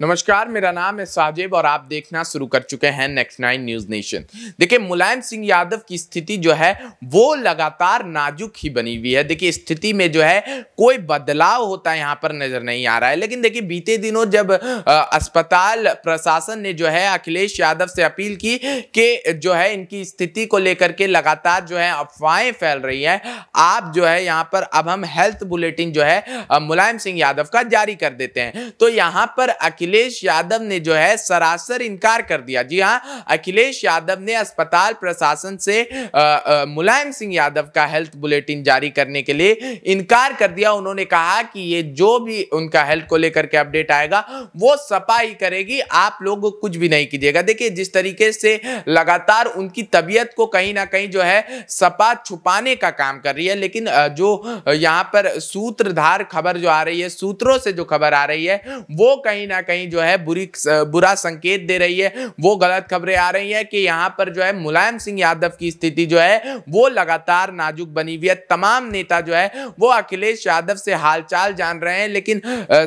नमस्कार मेरा नाम है साजिब और आप देखना शुरू कर चुके हैं नेक्स्ट नाइन न्यूज नेशन देखिए मुलायम सिंह यादव की स्थिति जो है वो लगातार नाजुक ही बनी हुई है देखिए स्थिति में जो है कोई बदलाव होता है यहाँ पर नजर नहीं आ रहा है लेकिन देखिए बीते दिनों जब अस्पताल प्रशासन ने जो है अखिलेश यादव से अपील की कि जो है इनकी स्थिति को लेकर के लगातार जो है अफवाहें फैल रही है आप जो है यहाँ पर अब हम हेल्थ बुलेटिन जो है मुलायम सिंह यादव का जारी कर देते हैं तो यहाँ पर अखिलेश अखिलेश यादव ने जो है सरासर इनकार कर दिया जी हाँ अखिलेश यादव ने अस्पताल प्रशासन से मुलायम सिंह यादव का हेल्थ बुलेटिन जारी करने के लिए इनकार कर दिया उन्होंने कहा कि ये जो भी उनका हेल्थ को लेकर के अपडेट आएगा वो सपा ही करेगी आप लोग कुछ भी नहीं कीजिएगा देखिए जिस तरीके से लगातार उनकी तबीयत को कहीं ना कहीं जो है सपा छुपाने का काम कर रही है लेकिन जो यहाँ पर सूत्रधार खबर जो आ रही है सूत्रों से जो खबर आ रही है वो कहीं ना कहीं कहीं जो है बुरी बुरा संकेत दे रही है वो गलत खबरें आ रही हैं कि यहाँ पर जो है मुलायम सिंह यादव की स्थिति जो है वो लगातार नाजुक बनी हुई है तमाम नेता जो है वो अखिलेश यादव से हालचाल जान रहे हैं लेकिन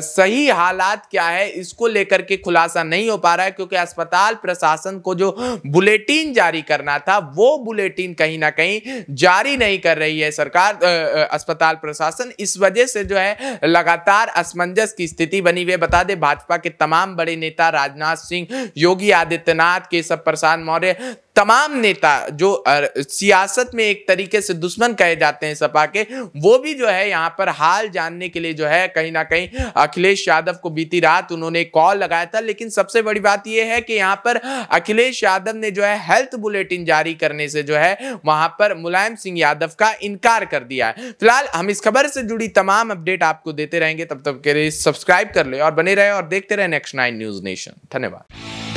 सही हालात क्या है इसको लेकर के खुलासा नहीं हो पा रहा है क्योंकि अस्पताल प्रशासन को जो बुलेटिन जारी करना था वो बुलेटिन कहीं ना कहीं जारी नहीं कर रही है सरकार अस्पताल प्रशासन इस वजह से जो है लगातार असमंजस की स्थिति बनी हुई है बता दे भाजपा के तमाम बड़े नेता राजनाथ सिंह योगी आदित्यनाथ केशव प्रसाद मौर्य तमाम नेता जो सियासत में एक तरीके से दुश्मन कहे जाते हैं सपा के वो भी जो है यहाँ पर हाल जानने के लिए जो है कहीं ना कहीं अखिलेश यादव को बीती रात उन्होंने कॉल लगाया था लेकिन सबसे बड़ी बात यह है कि यहाँ पर अखिलेश यादव ने जो है हेल्थ बुलेटिन जारी करने से जो है वहां पर मुलायम सिंह यादव का इनकार कर दिया है फिलहाल हम इस खबर से जुड़ी तमाम अपडेट आपको देते रहेंगे तब तक के लिए सब्सक्राइब कर ले और बने रहे और देखते रहे नेक्स्ट नाइन न्यूज नेशन धन्यवाद